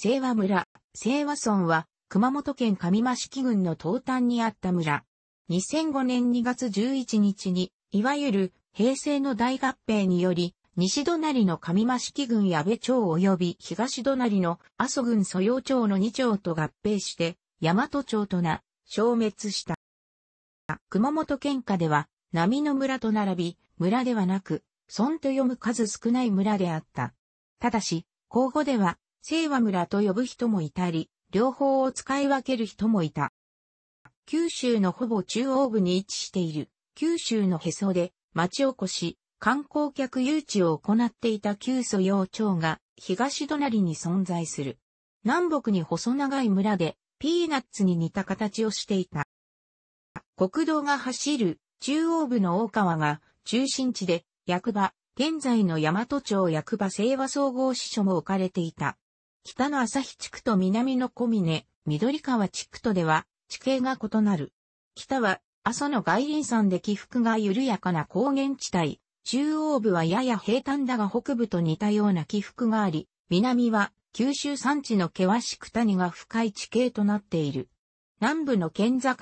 清和村、清和村は、熊本県上増木郡の東端にあった村。2005年2月11日に、いわゆる平成の大合併により、西隣の上増木郡矢部町及び東隣の阿蘇郡蘇陽町の2町と合併して、大和町とな、消滅した。熊本県下では、波の村と並び、村ではなく、村と読む数少ない村であった。ただし、口語では、清和村と呼ぶ人もいたり、両方を使い分ける人もいた。九州のほぼ中央部に位置している、九州のへそで、町おこし、観光客誘致を行っていた旧祖洋町が、東隣に存在する。南北に細長い村で、ピーナッツに似た形をしていた。国道が走る中央部の大川が中心地で役場、現在の大和町役場清和総合支所も置かれていた。北の朝日地区と南の小峰、緑川地区とでは、地形が異なる。北は、阿蘇の外輪山で起伏が緩やかな高原地帯、中央部はやや平坦だが北部と似たような起伏があり、南は九州山地の険しく谷が深い地形となっている。南部の県境、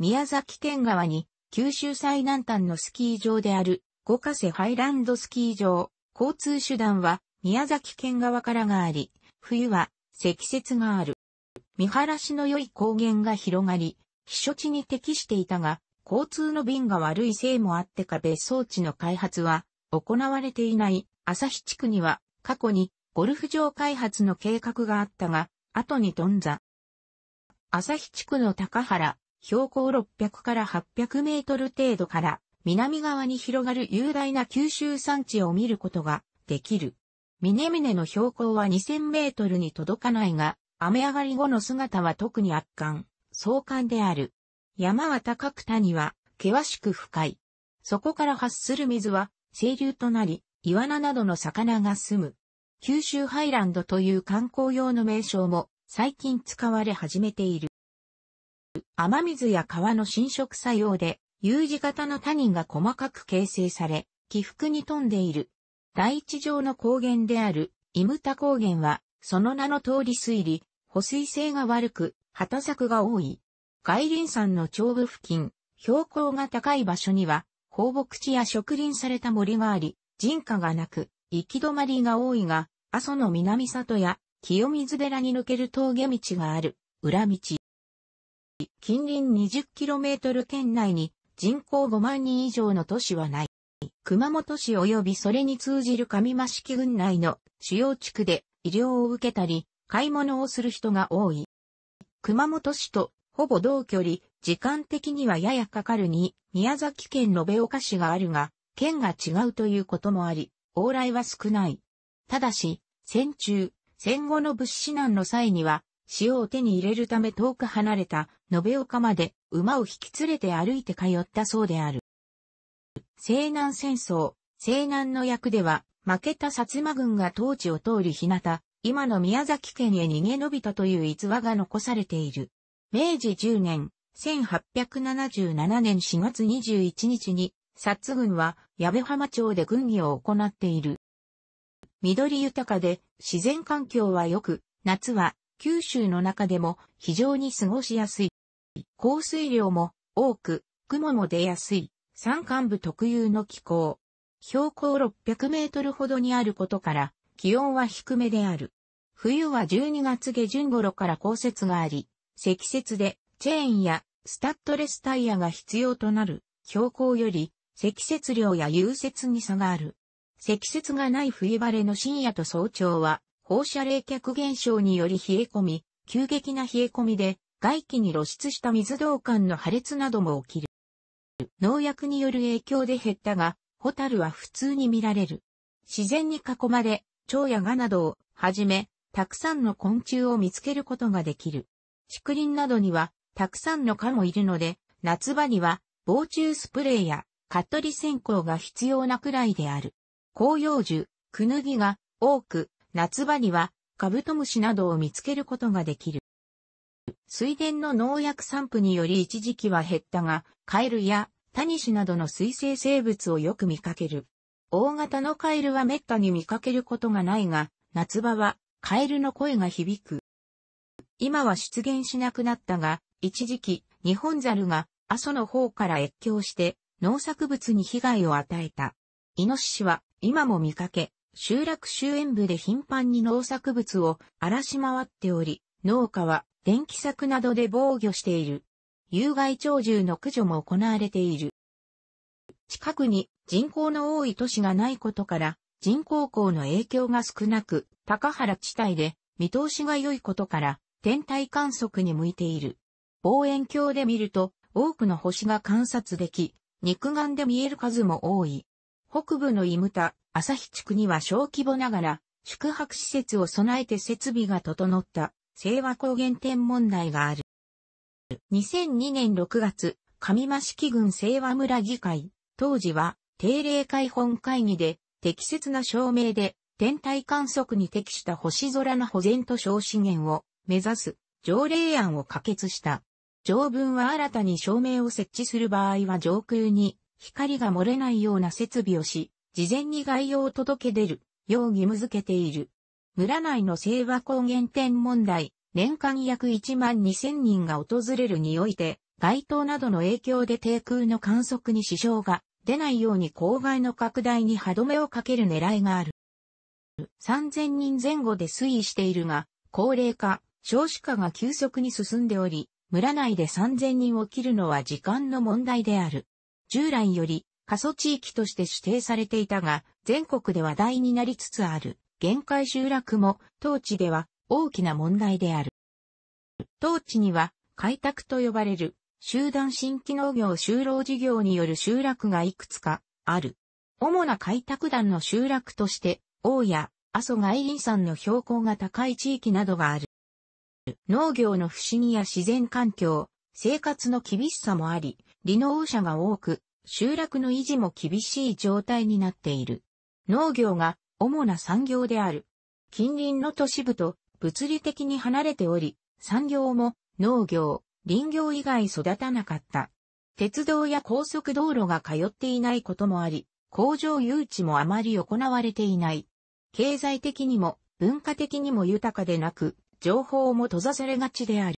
宮崎県側に九州最南端のスキー場である五ヶ瀬ハイランドスキー場、交通手段は宮崎県側からがあり、冬は積雪がある。見晴らしの良い高原が広がり、避暑地に適していたが、交通の便が悪いせいもあってか別荘地の開発は行われていない旭地区には過去にゴルフ場開発の計画があったが、後に頓挫。旭地区の高原、標高600から800メートル程度から南側に広がる雄大な九州山地を見ることができる。峰々の標高は2000メートルに届かないが、雨上がり後の姿は特に圧巻、壮観である。山は高く谷は、険しく深い。そこから発する水は、清流となり、イワナなどの魚が住む。九州ハイランドという観光用の名称も、最近使われ始めている。雨水や川の浸食作用で、U 字型の谷が細かく形成され、起伏に富んでいる。第一条の高原である、イムタ高原は、その名の通り推理、保水性が悪く、畑作が多い。外輪山の頂部付近、標高が高い場所には、放牧地や植林された森があり、人家がなく、行き止まりが多いが、阿蘇の南里や、清水寺に抜ける峠道がある、裏道。近隣 20km 圏内に人口5万人以上の都市はない。熊本市及びそれに通じる上益城郡内の主要地区で医療を受けたり、買い物をする人が多い。熊本市とほぼ同距離、時間的にはややかかるに、宮崎県延岡市があるが、県が違うということもあり、往来は少ない。ただし、戦中、戦後の物資難の際には、塩を手に入れるため遠く離れた延岡まで馬を引き連れて歩いて通ったそうである。西南戦争、西南の役では、負けた薩摩軍が当地を通り日向、今の宮崎県へ逃げ延びたという逸話が残されている。明治10年、1877年4月21日に、薩軍は矢部浜町で軍議を行っている。緑豊かで自然環境は良く、夏は九州の中でも非常に過ごしやすい。降水量も多く、雲も出やすい。山間部特有の気候。標高600メートルほどにあることから、気温は低めである。冬は12月下旬頃から降雪があり、積雪でチェーンやスタッドレスタイヤが必要となる標高より積雪量や融雪に差がある。積雪がない冬晴れの深夜と早朝は放射冷却現象により冷え込み、急激な冷え込みで外気に露出した水道管の破裂なども起きる。農薬による影響で減ったが、ホタルは普通に見られる。自然に囲まれ、蝶やガなどをはじめ、たくさんの昆虫を見つけることができる。竹林などには、たくさんの蚊もいるので、夏場には、防虫スプレーや、蚊取り線香が必要なくらいである。紅葉樹、クヌギが多く、夏場には、カブトムシなどを見つけることができる。水田の農薬散布により一時期は減ったが、カエルやタニシなどの水生生物をよく見かける。大型のカエルは滅多に見かけることがないが、夏場はカエルの声が響く。今は出現しなくなったが、一時期、日本ザルが阿蘇の方から越境して農作物に被害を与えた。イノシシは今も見かけ、集落周焉部で頻繁に農作物を荒らし回っており、農家は電気柵などで防御している。有害鳥獣の駆除も行われている。近くに人口の多い都市がないことから、人工光の影響が少なく、高原地帯で見通しが良いことから、天体観測に向いている。望遠鏡で見ると、多くの星が観察でき、肉眼で見える数も多い。北部のイムタ、朝日地区には小規模ながら、宿泊施設を備えて設備が整った清和高原天文台がある。2002年6月、上益木郡清和村議会、当時は定例会本会議で適切な証明で天体観測に適した星空の保全と小資源を目指す条例案を可決した。条文は新たに照明を設置する場合は上空に光が漏れないような設備をし、事前に概要を届け出るよう義務付けている。村内の清和高原点問題、年間約1万2000人が訪れるにおいて、街灯などの影響で低空の観測に支障が出ないように郊外の拡大に歯止めをかける狙いがある。3000人前後で推移しているが、高齢化、少子化が急速に進んでおり、村内で3000人を切るのは時間の問題である。従来より過疎地域として指定されていたが、全国で話題になりつつある。限界集落も当地では大きな問題である。当地には開拓と呼ばれる集団新規農業就労事業による集落がいくつかある。主な開拓団の集落として、大谷、阿蘇外林山の標高が高い地域などがある。農業の不思議や自然環境、生活の厳しさもあり、離農者が多く、集落の維持も厳しい状態になっている。農業が主な産業である。近隣の都市部と物理的に離れており、産業も農業、林業以外育たなかった。鉄道や高速道路が通っていないこともあり、工場誘致もあまり行われていない。経済的にも文化的にも豊かでなく、情報も閉ざされがちである。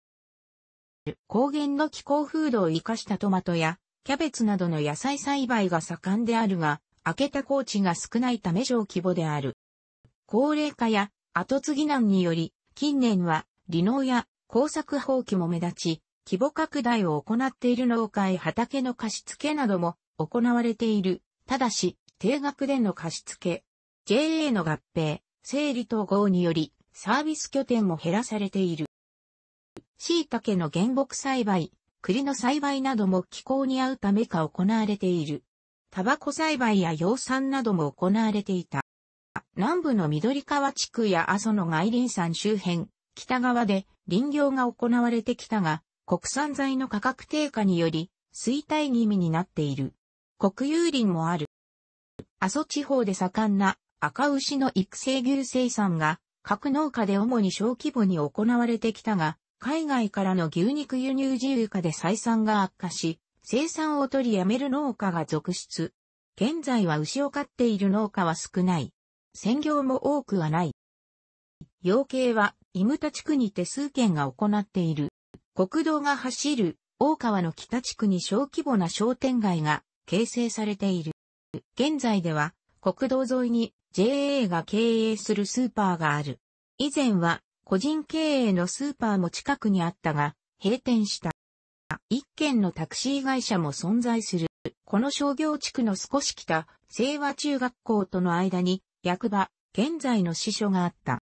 高原の気候風土を生かしたトマトやキャベツなどの野菜栽培が盛んであるが、明けた耕地が少ないため上規模である。高齢化や後継ぎ難により、近年は、離農や耕作放棄も目立ち、規模拡大を行っている農家へ畑の貸付なども行われている。ただし、定額での貸付、JA の合併、整理統合により、サービス拠点も減らされている。椎茸の原木栽培、栗の栽培なども気候に合うためか行われている。タバコ栽培や養蚕なども行われていた。南部の緑川地区や阿蘇の外林山周辺、北側で林業が行われてきたが、国産材の価格低下により、衰退気味になっている。国有林もある。阿蘇地方で盛んな赤牛の育成牛生産が、各農家で主に小規模に行われてきたが、海外からの牛肉輸入自由化で採算が悪化し、生産を取りやめる農家が続出。現在は牛を飼っている農家は少ない。専業も多くはない。養鶏は、イムタ地区にて数件が行っている。国道が走る、大川の北地区に小規模な商店街が形成されている。現在では、国道沿いに JA が経営するスーパーがある。以前は、個人経営のスーパーも近くにあったが、閉店した。一軒のタクシー会社も存在する。この商業地区の少し北、清和中学校との間に、役場、現在の支所があった。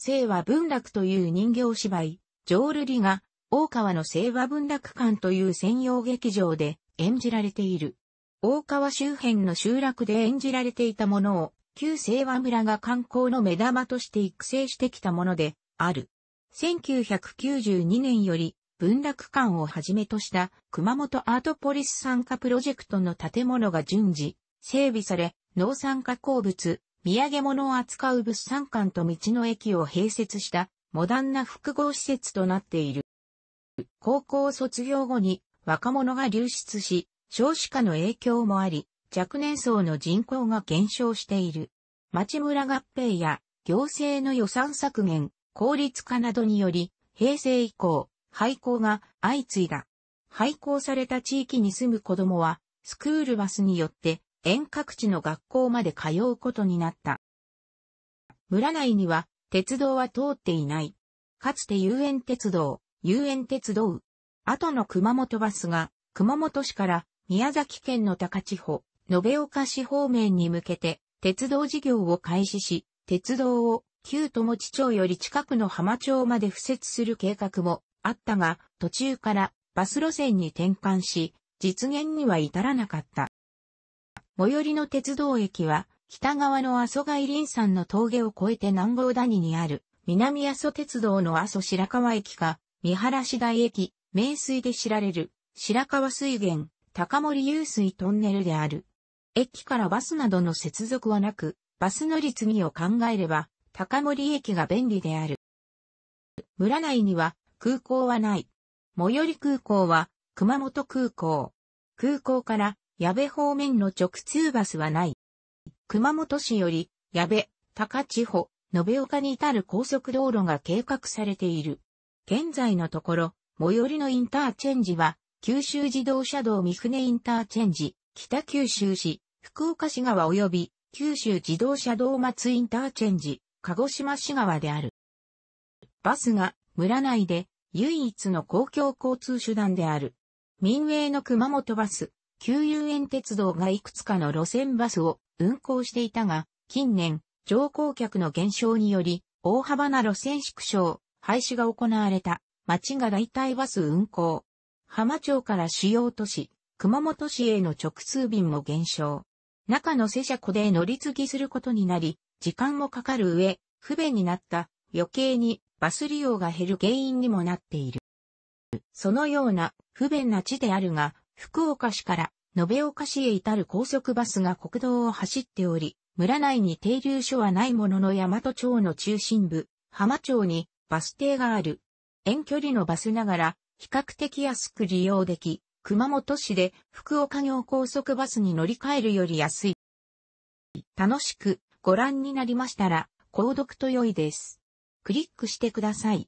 清和文楽という人形芝居、浄瑠璃が、大川の清和文楽館という専用劇場で演じられている。大川周辺の集落で演じられていたものを、旧清和村が観光の目玉として育成してきたもので、ある。1992年より、文楽館をはじめとした熊本アートポリス参加プロジェクトの建物が順次整備され、農産加工物、土産物を扱う物産館と道の駅を併設したモダンな複合施設となっている。高校卒業後に若者が流出し、少子化の影響もあり、若年層の人口が減少している。町村合併や行政の予算削減、効率化などにより、平成以降、廃校が相次いだ。廃校された地域に住む子供は、スクールバスによって、遠隔地の学校まで通うことになった。村内には、鉄道は通っていない。かつて遊園鉄道、遊園鉄道、後の熊本バスが、熊本市から宮崎県の高千穂、延岡市方面に向けて、鉄道事業を開始し、鉄道を旧友地町より近くの浜町まで敷設する計画もあったが、途中からバス路線に転換し、実現には至らなかった。最寄りの鉄道駅は、北側の阿蘇外林山の峠を越えて南郷谷にある、南阿蘇鉄道の阿蘇白川駅か、三原市大駅、名水で知られる、白川水源、高森湧水トンネルである。駅からバスなどの接続はなく、バス乗り継ぎを考えれば、高森駅が便利である。村内には、空港はない。最寄り空港は熊本空港。空港から矢部方面の直通バスはない。熊本市より矢部、高千穂、延岡に至る高速道路が計画されている。現在のところ、最寄りのインターチェンジは、九州自動車道三船インターチェンジ、北九州市、福岡市側及び、九州自動車道松インターチェンジ、鹿児島市側である。バスが村内で唯一の公共交通手段である。民営の熊本バス、旧遊園鉄道がいくつかの路線バスを運行していたが、近年、乗降客の減少により、大幅な路線縮小、廃止が行われた、町が代替バス運行。浜町から主要都市、熊本市への直通便も減少。中の瀬車庫で乗り継ぎすることになり、時間もかかる上、不便になった、余計にバス利用が減る原因にもなっている。そのような不便な地であるが、福岡市から延岡市へ至る高速バスが国道を走っており、村内に停留所はないものの大和町の中心部、浜町にバス停がある。遠距離のバスながら比較的安く利用でき、熊本市で福岡行高速バスに乗り換えるより安い。楽しくご覧になりましたら、購読と良いです。クリックしてください。